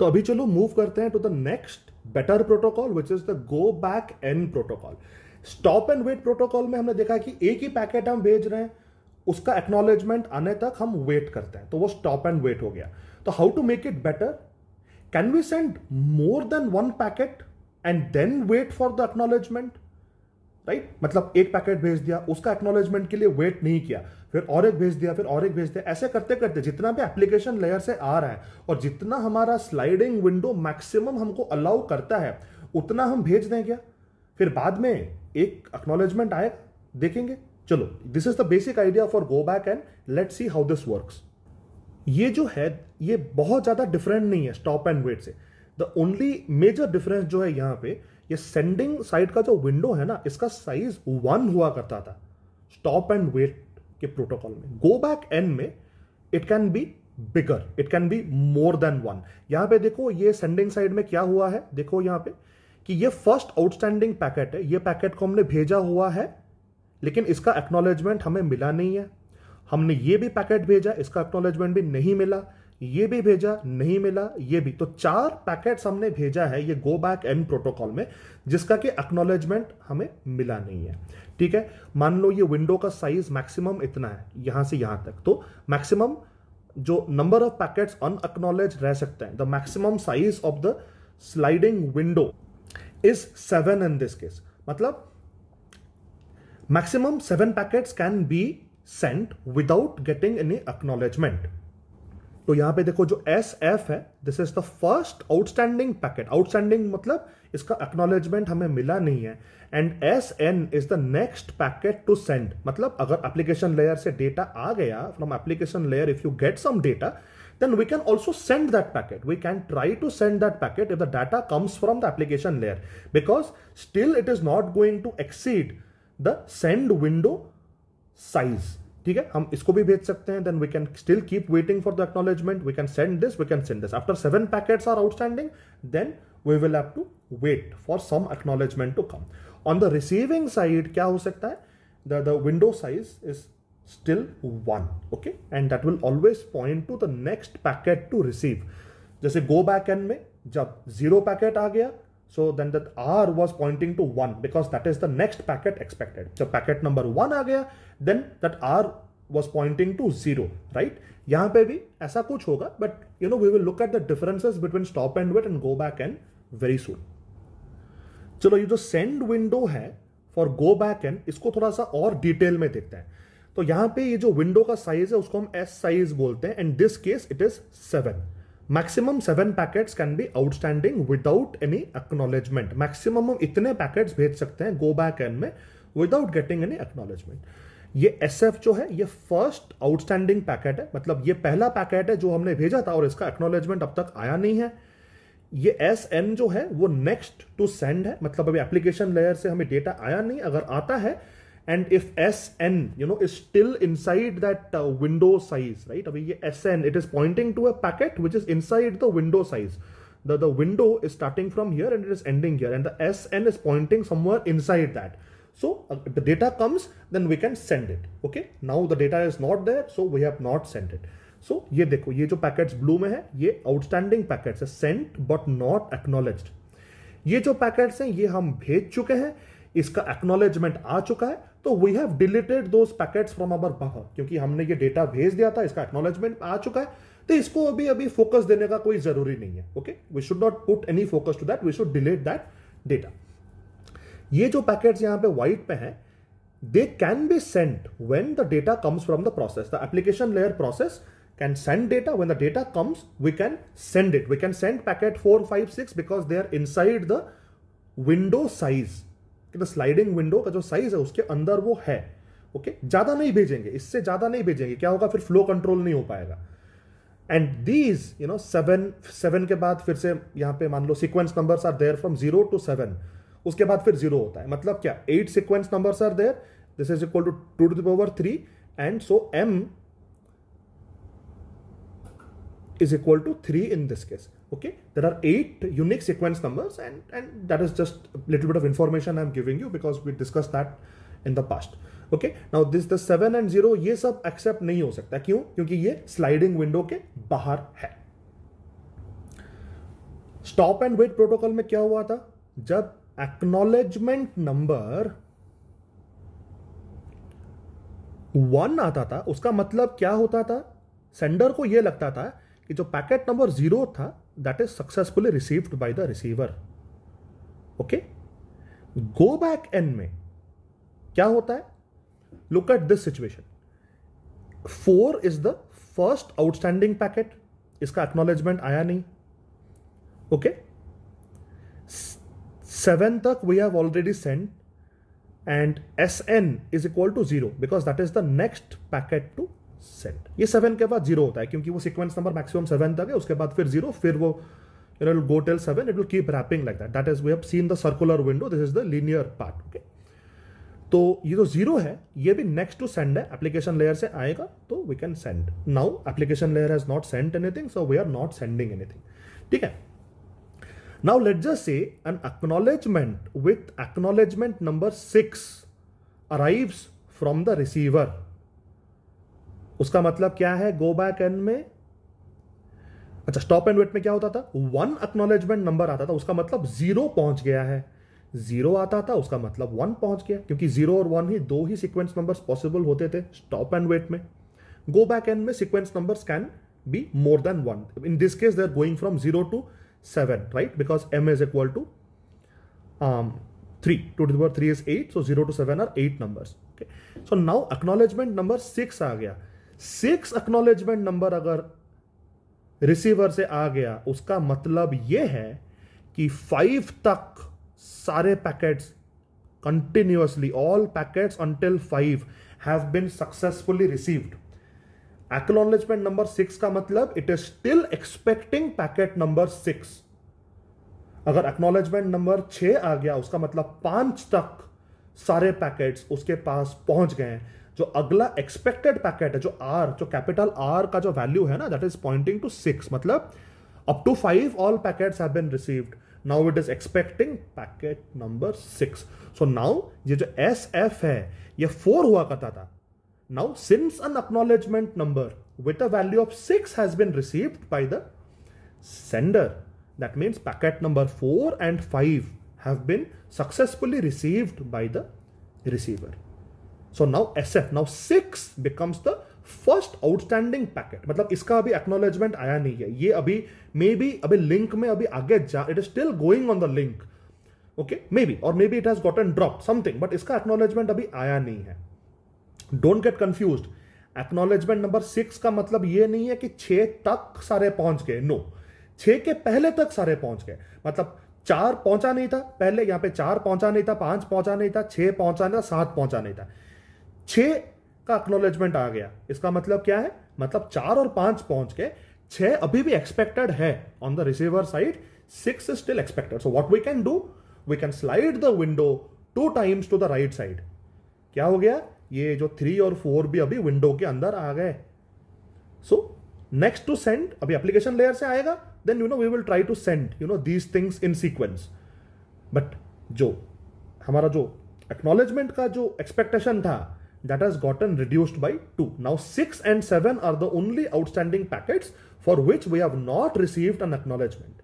तो अभी चलो मूव करते हैं to the next better protocol which is the go back N protocol stop and wait protocol में हमने देखा कि एक ही पैकेट हम भेज रहे हैं उसका एक्नोलेजमेंट आने तक हम वेट करते हैं तो वो स्टॉप एंड वेट हो गया तो how to make it better can we send more than one packet and then wait for the acknowledgement right मतलब एक पैकेट भेज दिया उसका एक्नोलेजमेंट के लिए वेट नहीं किया फिर और एक भेज दिया फिर और एक भेज दिया ऐसे करते करते जितना भी एप्लीकेशन लेयर से आ रहा है और जितना हमारा स्लाइडिंग विंडो मैक्सिमम हमको अलाउ करता है उतना हम भेज दें क्या फिर बाद में एक एक्नोलेजमेंट आए देखेंगे चलो this is the basic idea for go back N let see how this work ये जो है ये बहुत ज़्यादा डिफरेंट नहीं है स्टॉप एंड वेट से द ओनली मेजर डिफरेंस जो है यहां पर ये सेंडिंग साइड का जो विंडो है ना इसका साइज वन हुआ करता था स्टॉप एंड वेट के प्रोटोकॉल में गो बैक एंड में it can be bigger it can be more than one यहां पे देखो ये सेंडिंग साइड में क्या हुआ है देखो यहां पे कि ये फर्स्ट आउटस्टैंडिंग पैकेट है ये पैकेट को हमने भेजा हुआ है लेकिन इसका एक्नोलेजमेंट हमें मिला नहीं है हमने ये भी पैकेट भेजा इसका एक्नोलेजमेंट भी नहीं मिला ये भी भेजा नहीं मिला ये भी तो चार पैकेट्स हमने भेजा है ये गो बैक एन प्रोटोकॉल में जिसका कि एक्नोलेजमेंट हमें मिला नहीं है ठीक है मान लो ये विंडो का साइज मैक्सिमम इतना है यहां से यहां तक तो मैक्सिमम जो नंबर ऑफ पैकेट्स अनएक्नोलेज रह सकते हैं the maximum size of the sliding window is seven in this case मतलब maximum seven packet can be sent without getting any acknowledgement तो यहां पे देखो जो एस एफ है this is the first outstanding packet outstanding मतलब इसका acknowledgement हमें मिला नहीं है and S N is the next packet to send मतलब अगर एप्लीकेशन लेयर से डेटा आ गया from application layer if you get some data then we can also send that packet we can try to send that packet if the data comes from the application layer because still it is not going to exceed the send window size ठीक है हम इसको भी भेज सकते हैं then we can still keep waiting for the acknowledgement we can send this we can send this after seven packets are outstanding then we will have to wait for some acknowledgement to come on the receiving side क्या हो सकता है the the window size is still one okay and that will always point to the next packet to receive जैसे go back N में जब zero packet आ गया So then that R was pointing to 1 because that is the next packet expected. So packet number 1 आ gaya then that R was pointing to 0 right. yahan pe bhi aisa kuch hoga but you know we will look at the differences between stop and wait and go back and very soon. chalo ye jo send window hai for go back and isko thoda sa aur detail mein dekhte hain to yahan pe ye jo window ka size hai usko hum s size bolte hain and this case it is seven maximum seven packets can be outstanding without any acknowledgement maximum हम इतने पैकेट्स भेज सकते हैं go back N में without getting any acknowledgement ये S जो है ये फर्स्ट आउटस्टैंडिंग पैकेट है मतलब ये पहला पैकेट है जो हमने भेजा था और इसका एक्नोलेजमेंट अब तक आया नहीं है ये एस एन जो है वो नेक्स्ट टू सेंड है मतलब अभी एप्लीकेशन लेयर से हमें डेटा आया नहीं अगर आता है and if sn you know is still inside that uh, window size right sn it is pointing to a packet which is inside the window size the the window is starting from here and it is ending here and the sn is pointing somewhere inside that so uh, the data comes then we can send it okay now the data is not there so we have not sent it so, ये देखो ये जो packets blue में है ये outstanding packets है sent but not acknowledged ये जो पैकेट्स हैं ये हम भेज चुके हैं इसका एक्नोलेजमेंट आ चुका है तो we have deleted those packets from our buffer क्योंकि हमने ये डेटा भेज दिया था इसका एक्नोलेजमेंट आ चुका है तो इसको अभी अभी फोकस देने का कोई जरूरी नहीं है okay we should not put any focus to that we should delete that data ये जो पैकेट्स यहां पे व्हाइट पे हैं they can be sent when the data comes from the process the application layer process can send can send data when the data comes we can send it we can send packet 456 because they are inside the window size कि the sliding window का जो size है उसके अंदर वो है okay okay? ज्यादा नहीं भेजेंगे इससे ज्यादा नहीं भेजेंगे क्या होगा फिर फ्लो कंट्रोल नहीं हो पाएगा and these you know seven seven के बाद फिर से यहां पे मान लो sequence numbers are there from zero to seven उसके बाद फिर जीरो होता है मतलब क्या eight sequence number are there this is equal to to to the power three and so M is equal to three in this case okay there are eight unique sequence numbers and and that is just a little bit of information i'm giving you because we discussed that in the past okay now this the seven and zero ये सब accept नहीं हो सकता क्यों क्योंकि ये sliding window के बाहर है स्टॉप एंड वेट प्रोटोकॉल में क्या हुआ था जब एक्नोलेजमेंट नंबर वन आता था उसका मतलब क्या होता था सेंडर को यह लगता था कि जो पैकेट नंबर जीरो था that is successfully received by the receiver okay go back end में क्या होता है look at this situation four is the first outstanding packet इसका एक्नोलेजमेंट आया नहीं ओके सेवन तक we have already send and S N is equal to zero because that is the next packet to set ये seven के बाद zero होता है क्योंकि वो सीक्वेंस नंबर मैक्सिमम सेवन तक है उसके बाद फिर जीरो फिर वो you know, it'll go till 7, it will keep wrapping like that That is, we have seen the circular window, this is the linear part, okay? तो ये जो जीरो है ये भी नेक्स्ट टू सेंड है एप्लीकेशन लेयर से आएगा तो we can send now application layer has not send anything so we are not sending anything ठीक है now let just say an acknowledgement with acknowledgement number six arrives from the receiver उसका मतलब क्या है गो back N में अच्छा stop and wait में क्या होता था वन अक्नोलेजमेंट नंबर आता था उसका मतलब जीरो पहुंच गया है जीरो आता था उसका मतलब वन पहुंच गया क्योंकि जीरो और वन ही दो ही सीक्वेंस नंबर्स पॉसिबल होते थे स्टॉप एंड वेट में गो बैक एंड में sequence numbers can be more than one in this case they are going from zero to seven right because M is equal to three two the power three is eight so zero to seven are eight numbers so now acknowledgement number six आ गया six acknowledgement number अगर receiver से आ गया उसका मतलब यह है कि फाइव तक सारे packets continuously all packets until five have been successfully received acknowledgement number six का मतलब it is still expecting packet number six अगर एक्नोलेजमेंट नंबर छ आ गया उसका मतलब पांच तक सारे पैकेट्स उसके पास पहुंच गए हैं जो अगला एक्सपेक्टेड पैकेट है जो आर जो कैपिटल आर का जो वैल्यू है ना that is pointing to six मतलब up to five all packets have been received now it is expecting packet number six so now ये जो एस एफ है ये फोर हुआ करता था now since an acknowledgement number with a value of six has been received by the sender that means packet number four and five have been successfully received by the receiver so now S F now six becomes the first outstanding packet मतलब इसका अभी acknowledgement आया नहीं है ये अभी may be अभी link में अभी आगे जा it is still going on the link okay maybe और maybe it has an drop something but इसका एक्नोलेजमेंट अभी आया नहीं है don't get confuse acknowledgement number six का मतलब ये नहीं है कि छ तक सारे पहुंच गए नो छ के पहले तक सारे पहुंच गए मतलब चार पहुंचा नहीं था पहले यहां पे चार पहुंचा नहीं था पांच पहुंचा नहीं था छह पहुंचा नहीं था सात पहुंचा नहीं था छे का एक्नोलेजमेंट आ गया इसका मतलब क्या है मतलब चार और पांच पहुंच के छ अभी भी एक्सपेक्टेड है on the receiver side six still expected so what we can do we can slide the window two times to the right side क्या हो गया ये जो थ्री और फोर भी अभी विंडो के अंदर आ गए सो नेक्स्ट टू सेंड अभी एप्लीकेशन लेयर से आएगा then you know we will try to send you know these things in sequence but जो हमारा जो एक्नोलेजमेंट का जो एक्सपेक्टेशन था that has gotten reduced by 2. Now 6 and 7 are the only outstanding packets for which we have not received an acknowledgement.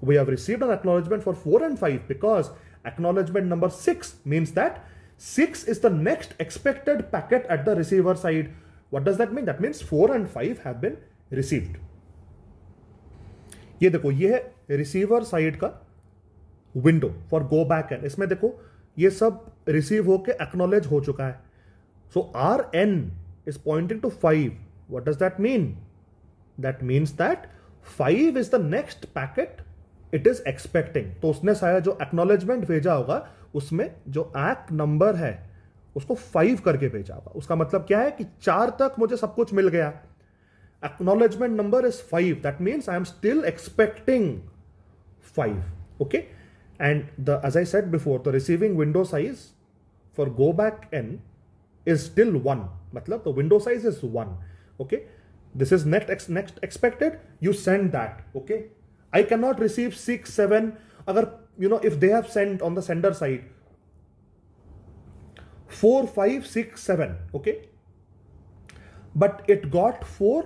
We have received an acknowledgement for 4 and 5 because acknowledgement number 6 means that 6 is the next expected packet at the receiver side. What does that mean? That means 4 and 5 have been received. ये देखो ये है receiver side का window for go back and इसमें देखो ये सब receive होके acknowledge हो चुका है So Rn is pointing to 5. What does that mean? That means that 5 is the next packet it is expecting तो उसने शायद जो एक्नोलेजमेंट भेजा होगा उसमें जो एक्ट नंबर है उसको फाइव करके भेजा होगा उसका मतलब क्या है कि चार तक मुझे सब कुछ मिल गया acknowledgement number is five that means I am still expecting five okay and the as I set before the receiving window size for go back N is still one matlab the window size is one okay this is next ex, next expected you send that okay i cannot receive 6 7 agar you know if they have sent on the sender side 4 5 6 7 okay but it got 4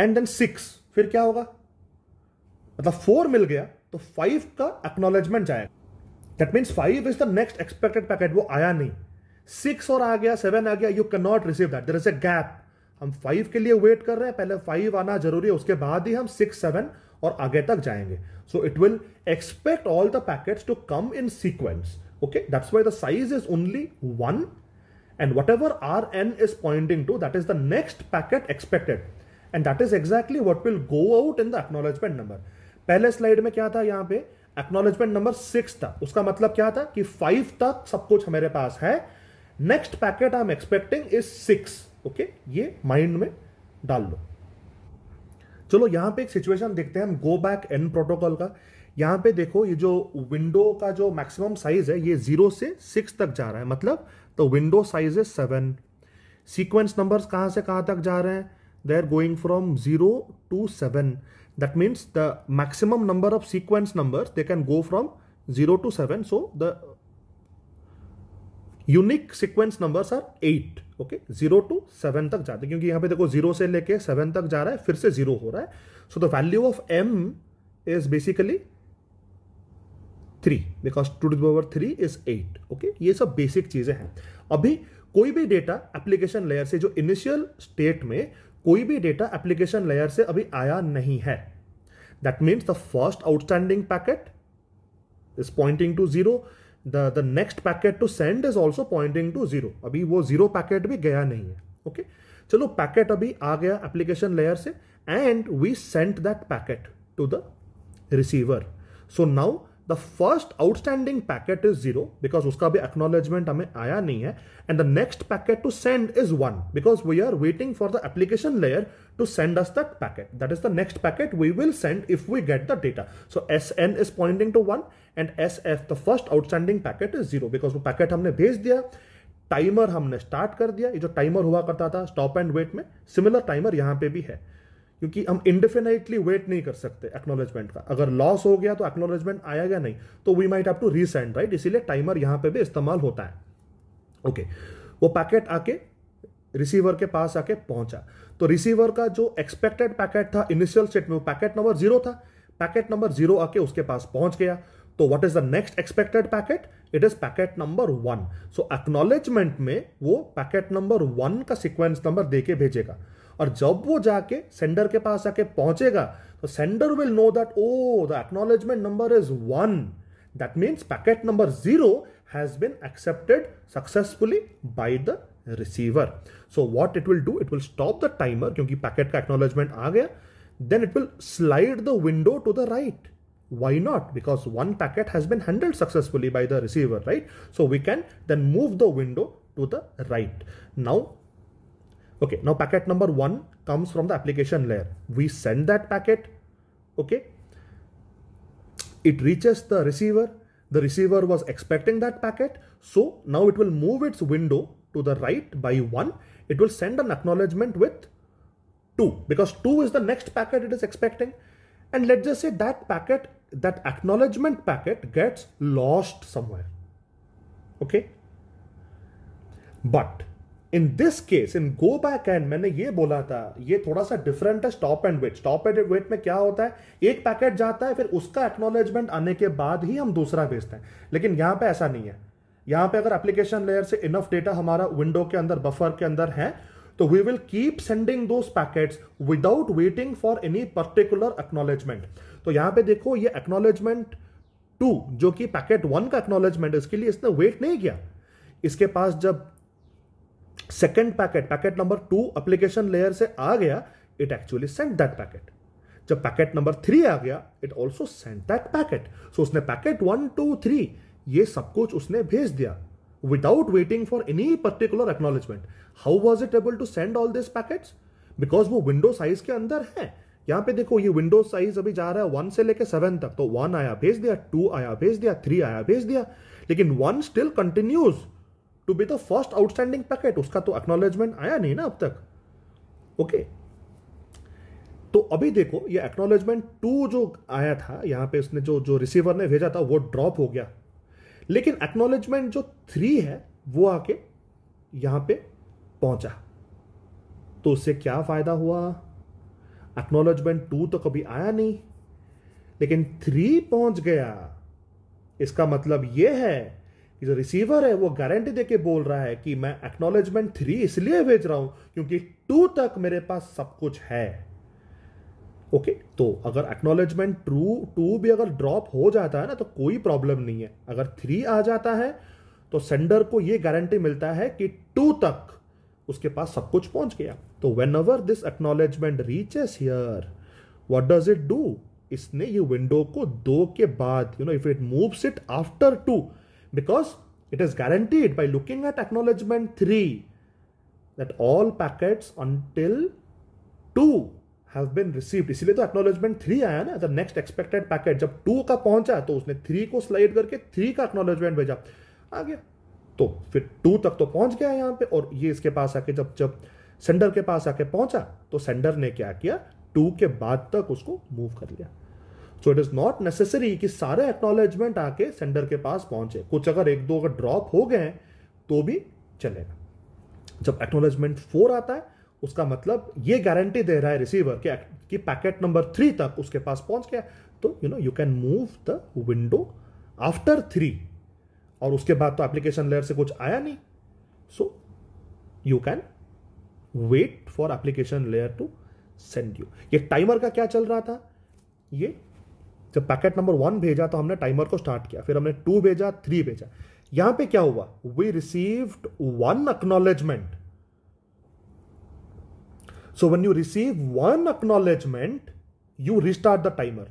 and then six फिर क्या होगा मतलब four मिल गया तो five का acknowledgement जाएगा that means five is the next expected packet वो आया नहीं सिक्स और आ गया सेवन आ गया you can not receive that there is a gap हम फाइव के लिए वेट कर रहे हैं पहले फाइव आना जरूरी है उसके बाद ही हम सिक्स सेवन और आगे तक जाएंगे so it will expect all the packets to come in sequence why the size is only one and whatever R N is pointing to that is the next packet expected and that is exactly what will go out in the acknowledgement number पहले slide में क्या था यहां पे acknowledgement number six था उसका मतलब क्या था कि फाइव तक सब कुछ हमारे पास है next packet I am expecting is six okay ये माइंड में डाल लो चलो यहां पे एक सिचुएशन देखते हैं हम गो बैक एन प्रोटोकॉल का यहां पे देखो ये जो विंडो का जो मैक्सिमम साइज है ये जीरो से सिक्स तक जा रहा है मतलब तो विंडो साइज है सेवन सीक्वेंस नंबर्स कहां से कहां तक जा रहे हैं they are going from zero to seven that means the maximum number of sequence number they can go from zero to seven so the unique sequence numbers are eight okay zero to seven तक जाते हैं क्योंकि यहां पे देखो zero से लेके seven तक जा रहा है फिर से जीरो हो रहा है so the value of M is basically three because two to power three is eight okay ये सब बेसिक चीजें हैं अभी कोई भी डेटा एप्लीकेशन लेयर से जो इनिशियल स्टेट में कोई भी डेटा एप्लीकेशन लेयर से अभी आया नहीं है that means the first outstanding packet is pointing to zero the the next packet to send is also pointing to zero अभी वो जीरो पैकेट भी गया नहीं है ओके okay? चलो पैकेट अभी आ गया एप्लीकेशन लेयर से and we sent that packet to the receiver so now the first outstanding packet is zero because उसका भी एक्नोलेजमेंट हमें आया नहीं है and the next packet to send is one because we are waiting for the application layer to send us that packet. That is the next packet we will send if we get the data. So Sn is pointing to 1 and Sf, the first outstanding packet is 0 because वो packet हमने भेज दिया timer हमने start कर दिया ये जो timer हुआ करता था स्टॉप एंड वेट में सिमिलर टाइमर यहाँ पे भी है क्योंकि हम इंडेफिनेटली वेट नहीं कर सकते एक्नोलेजमेंट का अगर लॉस हो गया तो एक्नोलेजमेंट गया नहीं तो we might have to resend right इसीलिए टाइमर यहां पे भी इस्तेमाल होता है ओके okay. वो पैकेट आके रिसीवर के पास आके पहुंचा तो रिसीवर का जो एक्सपेक्टेड पैकेट था इनिशियल सेट में वो पैकेट नंबर जीरो था पैकेट नंबर जीरो आके उसके पास पहुंच गया तो what is the next expected packet it is packet number one so acknowledgement में वो पैकेट नंबर वन का सिक्वेंस नंबर दे भेजेगा और जब वो जाके सेंडर के पास आके पहुंचेगा तो sender will know that oh the acknowledgement number is one that means packet number zero has been accepted successfully by the receiver. So what it will do, it will stop the timer because packet acknowledgement आ Then it will slide the window to the right. Why not? Because one packet has been handled successfully by the receiver, right? So we can then move the window to the right. Now, okay, now packet number one comes from the application layer. We send that packet, okay? It reaches the receiver. The receiver was expecting that packet. So now it will move its window to the right by 1, it will send an acknowledgement with 2 because 2 is the next packet it is expecting. And let's just say that packet, that acknowledgement packet gets lost somewhere. Okay. But in this case in go back and maine ye bola tha ye thoda sa different hai stop and wait stop and wait mein kya hota hai ek packet jata hai fir uska acknowledgement aane ke baad hi hum dusra bhejte hain lekin yahan pe aisa nahi hai यहां पे अगर application layer से enough data हमारा window के अंदर buffer के अंदर है तो we will keep sending those packets without waiting for any particular acknowledgement तो यहां पे देखो ये एक्नोलेजमेंट टू जो कि पैकेट वन का एक्नोलेजमेंट इसके लिए इसने वेट नहीं किया इसके पास जब second packet packet number two application layer से आ गया it actually send that packet जब पैकेट नंबर थ्री आ गया it also send that packet so उसने पैकेट वन टू थ्री ये सब कुछ उसने भेज दिया without waiting for any particular acknowledgement how was it able to send all this packet because वो विंडो साइज के अंदर है यहां पे देखो ये विंडो साइज अभी जा रहा है वन से लेके सेवन तक तो वन आया भेज दिया टू आया भेज दिया थ्री आया भेज दिया लेकिन one still continues to be the first outstanding packet उसका तो एक्नोलेजमेंट आया नहीं ना अब तक ओके तो अभी देखो ये एक्नोलेजमेंट टू जो आया था यहां पे उसने जो जो रिसीवर ने भेजा था वो ड्रॉप हो गया लेकिन एक्नोलेजमेंट जो थ्री है वो आके यहां पे पहुंचा तो उससे क्या फायदा हुआ एक्नोलेजमेंट टू तो कभी आया नहीं लेकिन थ्री पहुंच गया इसका मतलब यह है कि जो रिसीवर है वो गारंटी देके बोल रहा है कि मैं एक्नोलेजमेंट थ्री इसलिए भेज रहा हूं क्योंकि टू तक मेरे पास सब कुछ है ओके okay, तो अगर एक्नोलेजमेंट ट्रू टू भी अगर ड्रॉप हो जाता है ना तो कोई प्रॉब्लम नहीं है अगर थ्री आ जाता है तो सेंडर को यह गारंटी मिलता है कि टू तक उसके पास सब कुछ पहुंच गया तो whenever this acknowledgement reaches here what does it do इसने ये विंडो को दो के बाद you know if it moves it after two because it is guaranteed by looking at acknowledgement three that all packets until two have been received इसीलिए तो acknowledgement three आया ना द नेक्स्ट एक्सपेक्टेड पैकेट जब two का पहुंचा तो उसने three को स्लाइड करके थ्री का एक्नोलॉजमेंट भेजा आ गया तो फिर टू तक तो पहुंच गया यहाँ पे और ये इसके पास आके जब जब सेंडर के पास आके पहुंचा तो सेंडर ने क्या किया टू के बाद तक उसको मूव कर लिया so it is not necessary कि सारे एक्नोलेजमेंट आके सेंडर के पास पहुंचे कुछ अगर एक दो अगर ड्रॉप हो गए तो भी चलेगा जब एक्नोलेजमेंट फोर आता है उसका मतलब ये गारंटी दे रहा है रिसीवर कि, कि पैकेट नंबर थ्री तक उसके पास पहुंच गया तो you know you can move the window after three और उसके बाद तो एप्लीकेशन लेयर से कुछ आया नहीं so you can wait for application layer to send you ये टाइमर का क्या चल रहा था ये जब पैकेट नंबर वन भेजा तो हमने टाइमर को स्टार्ट किया फिर हमने टू भेजा थ्री भेजा यहां पे क्या हुआ we received one acknowledgement so one you receive one acknowledgement you restart the timer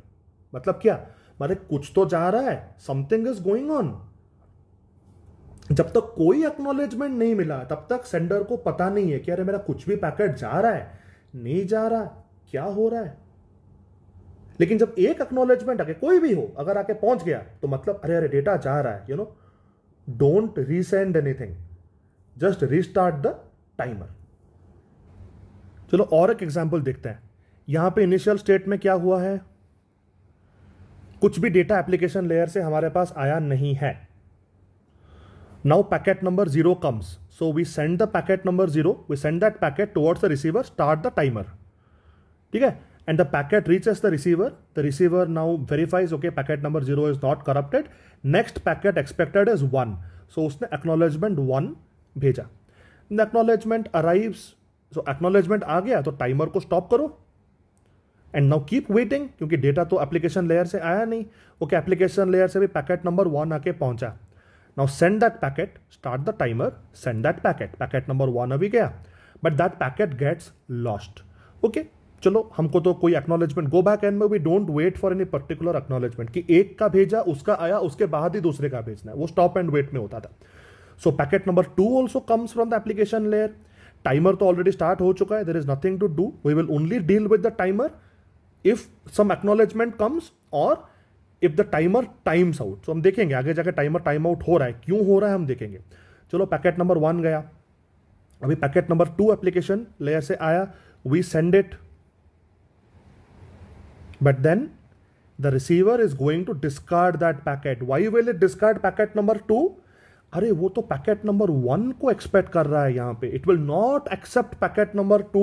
मतलब क्या मारे कुछ तो जा रहा है समथिंग इज गोइंग ऑन जब तक कोई एक्नोलेजमेंट नहीं मिला तब तक सेंडर को पता नहीं है कि अरे मेरा कुछ भी पैकेट जा रहा है नहीं जा रहा क्या हो रहा है लेकिन जब एक एक्नोलेजमेंट आके कोई भी हो अगर आके पहुंच गया तो मतलब अरे अरे डेटा जा रहा है you know don't resend anything just restart the timer चलो और एक एग्जाम्पल देखते हैं यहां पे इनिशियल स्टेट में क्या हुआ है कुछ भी डेटा एप्लीकेशन लेयर से हमारे पास आया नहीं है now packet number zero comes so we send the packet number zero we send that packet towards the receiver start the timer ठीक है and the packet reach the receiver the receiver now verifies okay packet number zero is not corrupted next packet expected is one so उसने acknowledgement one भेजा the acknowledgement arrives so acknowledgement आ गया तो timer को stop करो and now keep waiting क्योंकि data तो application layer से आया नहीं ओके एप्लीकेशन लेयर से भी पैकेट नंबर वन आके पहुंचा now send that packet start the timer send that packet packet number one अभी गया but that packet gets lost okay चलो हमको तो कोई एक्नोलेजमेंट गो बैक एंड में we don't wait for any particular acknowledgement कि एक का भेजा उसका आया उसके बाद ही दूसरे का भेजना है वो स्टॉप एंड वेट में होता था so packet number two also comes from the application layer timer तो ऑलरेडी स्टार्ट हो चुका है there is nothing to do we will only deal with the timer if some acknowledgement comes और if the timer times out so हम देखेंगे आगे जाकर timer time out हो रहा है क्यों हो रहा है हम देखेंगे चलो पैकेट नंबर वन गया अभी packet number two application layer से आया we send it but then the receiver is going to discard that packet why will it discard packet number two अरे वो तो पैकेट नंबर वन को expect कर रहा है यहां पे it will not accept packet number two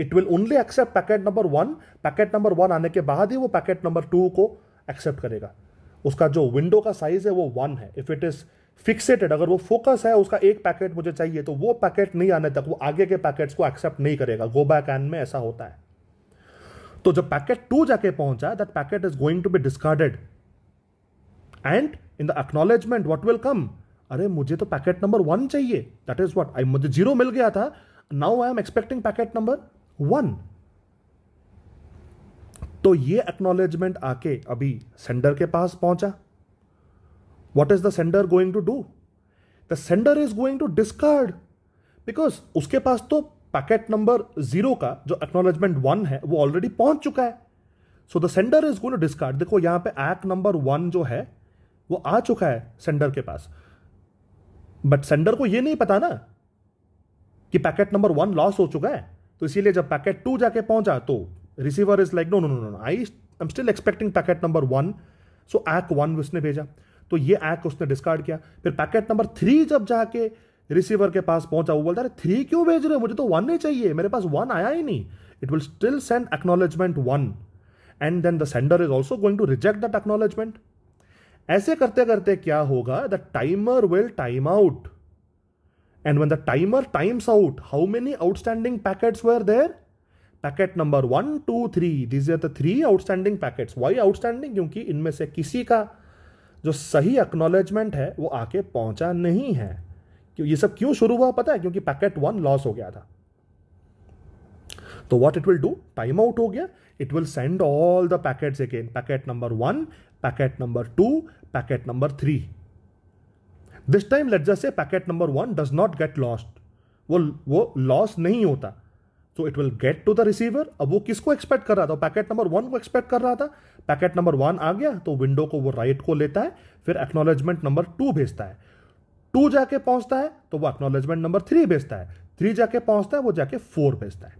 it will only accept packet number one packet number one आने के बाद ही वो पैकेट नंबर टू को एक्सेप्ट करेगा उसका जो विंडो का साइज है वो वन है इफ इट इज फिक्सेटेड अगर वो फोकस है उसका एक पैकेट मुझे चाहिए तो वो पैकेट नहीं आने तक वो आगे के पैकेट्स को एक्सेप्ट नहीं करेगा गो बैक एन में ऐसा होता है तो जब पैकेट टू जाके पहुंचा that packet is going to be discarded and in the acknowledgement what will come अरे मुझे तो पैकेट नंबर वन चाहिए दैट इज वट आई मुझे जीरो मिल गया था now I am expecting packet number one तो ये एक्नोलेजमेंट आके अभी सेंडर के पास पहुंचा what is the sender going to do the sender is going to discard because उसके पास तो पैकेट नंबर जीरो का जो एक्नोलेजमेंट वन है वो ऑलरेडी पहुंच चुका है so the sender is going to discard देखो यहां पे एक्ट नंबर वन जो है वो आ चुका है सेंडर के पास बट सेंडर को ये नहीं पता ना कि पैकेट नंबर वन लॉस हो चुका है तो इसीलिए जब पैकेट टू जाके पहुंचा तो receiver is like no no no no I I am still expecting packet number one so एक वन उसने भेजा तो ये एक उसने डिस्कार्ड किया फिर पैकेट नंबर थ्री जब जाके रिसीवर के पास पहुंचा वो बोलता अरे थ्री क्यों भेज रहे हो मुझे तो वन नहीं चाहिए मेरे पास वन आया ही नहीं it will still send acknowledgement one and then the sender is also going to reject that acknowledgement ऐसे करते करते क्या होगा the timer will time out and when the timer times out how many outstanding packets were there packet number one two three these are the three outstanding packets why outstanding क्योंकि इनमें से किसी का जो सही एक्नोलेजमेंट है वो आके पहुंचा नहीं है क्यों ये सब क्यों शुरू हुआ पता है क्योंकि पैकेट वन लॉस हो गया था तो what it will do time out हो गया it will send all the packets again packet number one packet number two packet number 3. This time let's just say packet number one does not get lost वो वो loss नहीं होता so it will get to the receiver अब वो किसको expect कर रहा था पैकेट नंबर वन को एक्सपेक्ट कर रहा था पैकेट नंबर वन आ गया तो विंडो को वो राइट को लेता है फिर एक्नोलेजमेंट नंबर टू भेजता है टू जाके पहुंचता है तो वो एक्नोलेजमेंट नंबर थ्री भेजता है थ्री जाके पहुंचता है वो जाके फोर भेजता है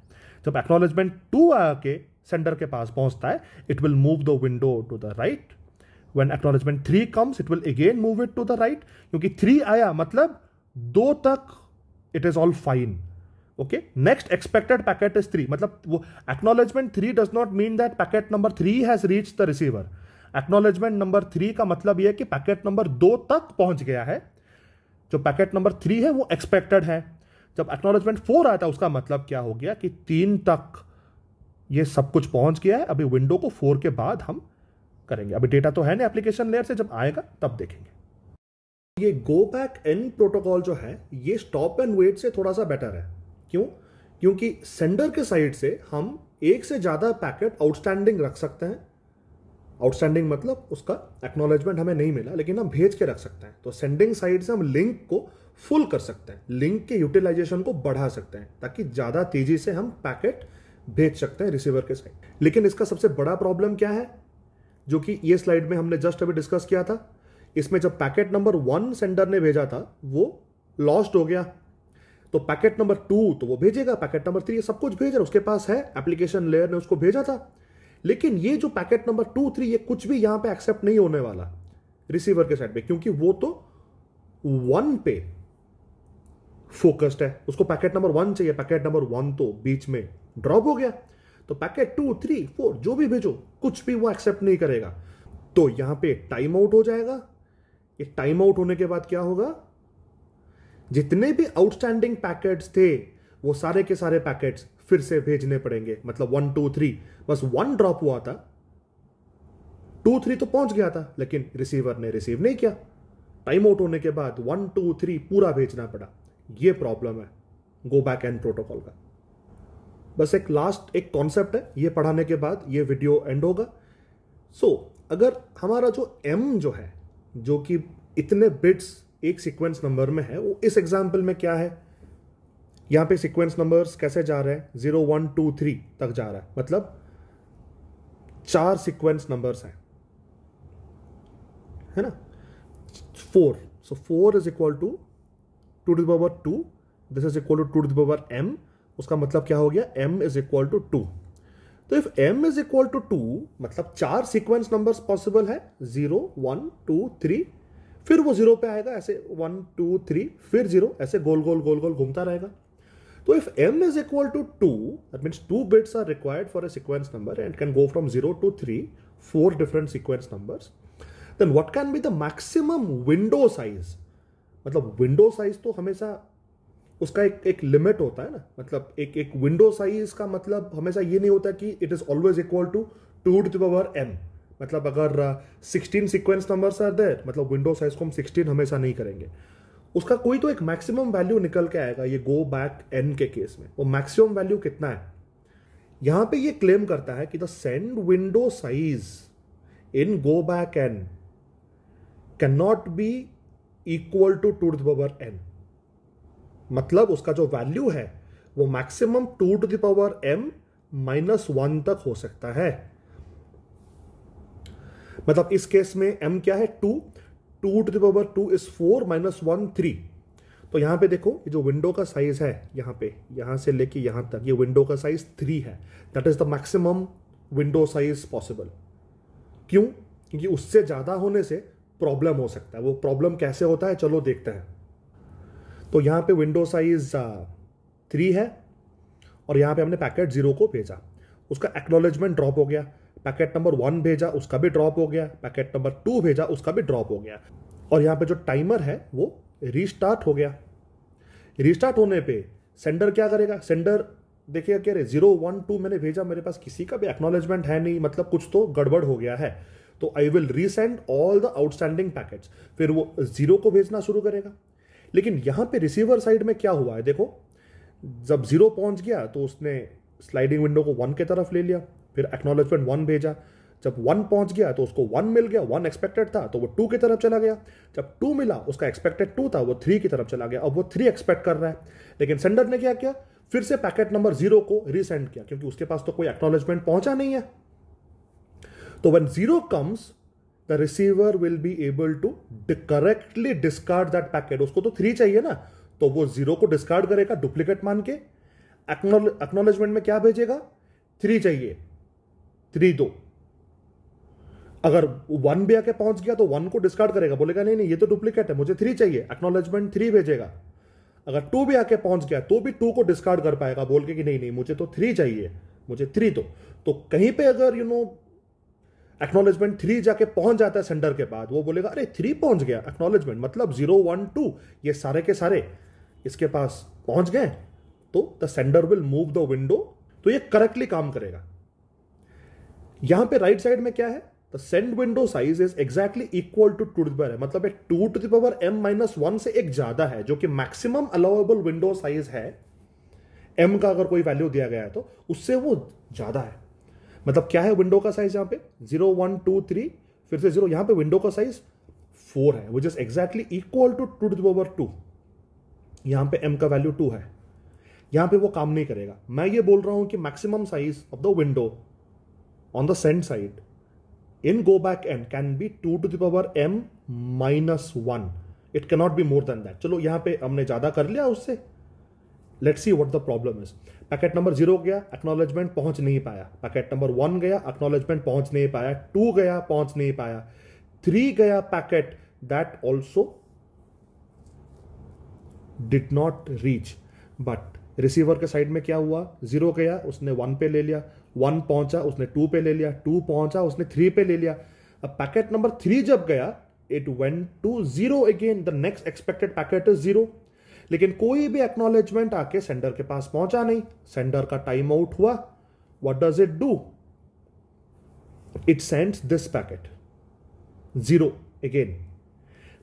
जब एक्नोलेजमेंट टू आके सेंडर के पास पहुंचता है it will move the window to the right when acknowledgement three comes it will again move it to the right क्योंकि थ्री आया मतलब दो तक it is all fine okay next expected packet is three मतलब वो acknowledgement three does not mean that packet number three has reach the receiver acknowledgement number three का मतलब यह कि पैकेट नंबर दो तक पहुंच गया है जो पैकेट नंबर थ्री है वो एक्सपेक्टेड है जब एक्नोलेजमेंट फोर आया था उसका मतलब क्या हो गया कि तीन तक ये सब कुछ पहुंच गया है अभी विंडो को फोर के बाद हम करेंगे अभी डेटा तो है ना एप्लीकेशन लेयर से जब आएगा तब देखेंगे ये गो बैक एन प्रोटोकॉल जो है ये स्टॉप एंड वेट से थोड़ा सा बेटर है क्यों क्योंकि सेंडर के साइड से हम एक से ज़्यादा पैकेट आउटस्टैंडिंग रख सकते हैं आउटस्टैंडिंग मतलब उसका एक्नॉलेजमेंट हमें नहीं मिला लेकिन हम भेज के रख सकते हैं तो सेंडिंग साइड से हम लिंक को फुल कर सकते हैं लिंक के यूटिलाइजेशन को बढ़ा सकते हैं ताकि ज़्यादा तेजी से हम पैकेट भेज सकते हैं रिसीवर के साइड लेकिन इसका सबसे बड़ा प्रॉब्लम क्या है जो कि ये स्लाइड में हमने जस्ट अभी डिस्कस किया था इसमें जब पैकेट नंबर वन सेंडर ने भेजा था वो लॉस्ट हो गया तो पैकेट नंबर टू तो वो भेजेगा पैकेट नंबर थ्री सब कुछ भेज रहा उसके पास है एप्लीकेशन लेयर ने उसको भेजा था लेकिन ये जो पैकेट नंबर टू थ्री ये कुछ भी यहां पे एक्सेप्ट नहीं होने वाला रिसीवर के साइड पे क्योंकि वो तो वन पे फोकस्ड है उसको पैकेट नंबर वन चाहिए पैकेट नंबर वन तो बीच में ड्रॉप हो गया तो पैकेट टू थ्री फोर जो भी भेजो कुछ भी वो एक्सेप्ट नहीं करेगा तो यहां पे टाइम आउट हो जाएगा ये टाइम आउट होने के बाद क्या होगा जितने भी आउटस्टैंडिंग पैकेट्स थे वो सारे के सारे पैकेट्स फिर से भेजने पड़ेंगे मतलब वन टू थ्री बस वन ड्रॉप हुआ था टू थ्री तो पहुंच गया था लेकिन रिसीवर ने रिसीव नहीं किया टाइम आउट होने के बाद वन टू थ्री पूरा भेजना पड़ा ये प्रॉब्लम है गो बैक एंड प्रोटोकॉल का बस एक लास्ट एक कॉन्सेप्ट है ये पढ़ाने के बाद ये वीडियो एंड होगा सो so, अगर हमारा जो एम जो है जो कि इतने बिट्स एक सीक्वेंस नंबर में है वो इस एग्जाम्पल में क्या है यहां पे सीक्वेंस नंबर्स कैसे जा रहे हैं जीरो वन टू थ्री तक जा रहा है मतलब चार सीक्वेंस नंबर्स हैं है ना four so four is equal to to to two this is equal to to to m उसका मतलब क्या हो गया m is equal to two तो if m is equal to two मतलब चार सीक्वेंस नंबर्स पॉसिबल है जीरो वन टू थ्री फिर वो जीरो पे आएगा ऐसे वन टू थ्री फिर जीरो ऐसे गोल गोल गोल गोल घूमता रहेगा तो if m is equal to two that means two bits are required for a sequence number and can go from zero to three four different sequence numbers then what can be the maximum window size मतलब window size तो हमेशा उसका एक एक limit होता है ना मतलब एक एक विंडो साइज का मतलब हमेशा ये नहीं होता कि it is always equal to to to power m मतलब अगर sixteen sequence number are there मतलब विंडो साइज को हम सिक्सटीन हमेशा नहीं करेंगे उसका कोई तो एक मैक्सिमम वैल्यू निकल के आएगा ये गो बैक एन के केस में वो मैक्सिमम वैल्यू कितना है यहां पे ये क्लेम करता है कि the send window size in go back N can not be equal to to the power N मतलब उसका जो वैल्यू है वो maximum two to the power m minus one तक हो सकता है मतलब इस केस में एम क्या है two to to the power two is four minus one three तो यहां पे देखो ये जो विंडो का साइज है यहां पे यहां से लेके यहां तक ये विंडो का साइज थ्री है that is the maximum window size possible क्यों क्योंकि उससे ज़्यादा होने से प्रॉब्लम हो सकता है वो प्रॉब्लम कैसे होता है चलो देखते हैं तो यहाँ पे विंडो साइज थ्री है और यहाँ पे हमने पैकेट जीरो को भेजा उसका एक्नोलेजमेंट ड्रॉप हो गया पैकेट नंबर वन भेजा उसका भी ड्रॉप हो गया पैकेट नंबर टू भेजा उसका भी ड्रॉप हो गया और यहाँ पे जो टाइमर है वो रीस्टार्ट हो गया रीस्टार्ट होने पे सेंडर क्या करेगा सेंडर देखिए कह रहे जीरो वन टू मैंने भेजा मेरे पास किसी का भी एक्नोलेजमेंट है नहीं मतलब कुछ तो गड़बड़ हो गया है तो I will resend all the outstanding packets फिर वो जीरो को भेजना शुरू करेगा लेकिन यहां पे रिसीवर साइड में क्या हुआ है देखो जब जीरो पहुंच गया तो उसने स्लाइडिंग विंडो को वन के तरफ ले लिया फिर एक्नोलॉजमेंट वन भेजा जब वन पहुंच गया तो उसको वन मिल गया वन एक्सपेक्टेड था तो वो टू की तरफ चला गया जब टू मिला उसका एक्सपेक्टेड टू था वो थ्री की तरफ चला गया अब वो थ्री एक्सपेक्ट कर रहा है लेकिन सेंडर ने क्या किया फिर से पैकेट नंबर जीरो को रिसेंड किया क्योंकि उसके पास तो कोई एक्नोलॉजमेंट पहुंचा नहीं है तो one zero comes the receiver will be able to correctly discard that packet उसको तो थ्री चाहिए ना तो वो जीरो को डिस्कार्ड करेगा डुप्लीकेट मान के एक्नोलेजमेंट में क्या भेजेगा थ्री चाहिए थ्री दो अगर वन भी आके पहुंच गया तो वन को डिस्कार्ड करेगा बोलेगा नहीं नहीं ये तो डुप्लीकेट है मुझे थ्री चाहिए एक्नोलेजमेंट थ्री भेजेगा अगर टू भी आके पहुंच गया तो भी टू को डिस्कार्ड कर पाएगा बोल के कि नहीं नहीं मुझे तो थ्री चाहिए मुझे थ्री दो तो कहीं पे अगर you you know know, acknowledgement three जाके पहुंच जाता है सेंडर के बाद वो बोलेगा अरे थ्री पहुंच गया एक्नोलेजमेंट मतलब जीरो वन टू ये सारे के सारे इसके पास पहुंच गए तो the sender will move the window तो ये करेक्टली काम करेगा यहां पे राइट right साइड में क्या है the send window size is exactly equal to to power है मतलब two to the power m minus one से एक ज्यादा है जो कि मैक्सिमम अलाउेबल विंडो साइज है एम का अगर कोई वैल्यू दिया गया है तो उससे वो ज्यादा है मतलब क्या है विंडो का साइज यहाँ पे जीरो वन टू थ्री फिर से जीरो यहाँ पे विंडो का साइज फोर है which is exactly equal to to to power two यहाँ पे एम का वैल्यू टू है यहाँ पे वो काम नहीं करेगा मैं ये बोल रहा हूँ कि maximum size of the window on the sent side in go back and can be two to the power m minus one it cannot be more than that चलो यहाँ पे हमने ज़्यादा कर लिया उससे let's see what the problem is packet number zero गया acknowledgement पहुंच नहीं पाया पैकेट नंबर वन गया एक्नॉलेजमेंट पहुंच नहीं पाया टू गया पहुंच नहीं पाया थ्री गया packet that also did not reach but receiver के साइड में क्या हुआ जीरो गया उसने वन पे ले लिया वन पहुंचा उसने टू पे ले लिया टू पहुंचा उसने थ्री पे ले लिया अब पैकेट नंबर थ्री जब गया it went to zero again the next expected packet is zero लेकिन कोई भी एक्नोलेजमेंट आके सेंडर के पास पहुंचा नहीं सेंडर का टाइम आउट हुआ what does it do it send this packet zero again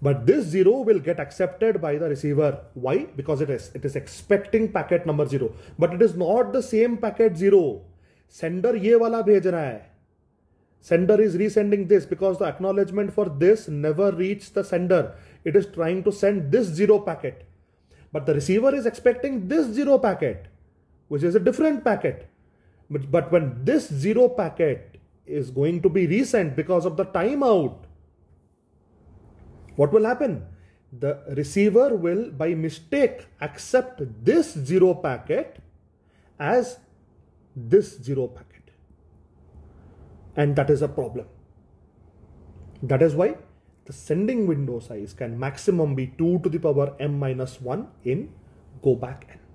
but this zero will get accepted by the receiver why because it is it is expecting packet number zero but it is not the same packet zero sender ये वाला भेज रहा है sender is resending this because the acknowledgement for this never reach the sender it is trying to send this zero packet But the receiver is expecting this zero packet, which is a different packet. But, but when this zero packet is going to be resent because of the timeout, what will happen? The receiver will by mistake accept this zero packet as this zero packet. And that is a problem. That is why the sending window size can maximum be 2 to the power m minus 1 in go back n.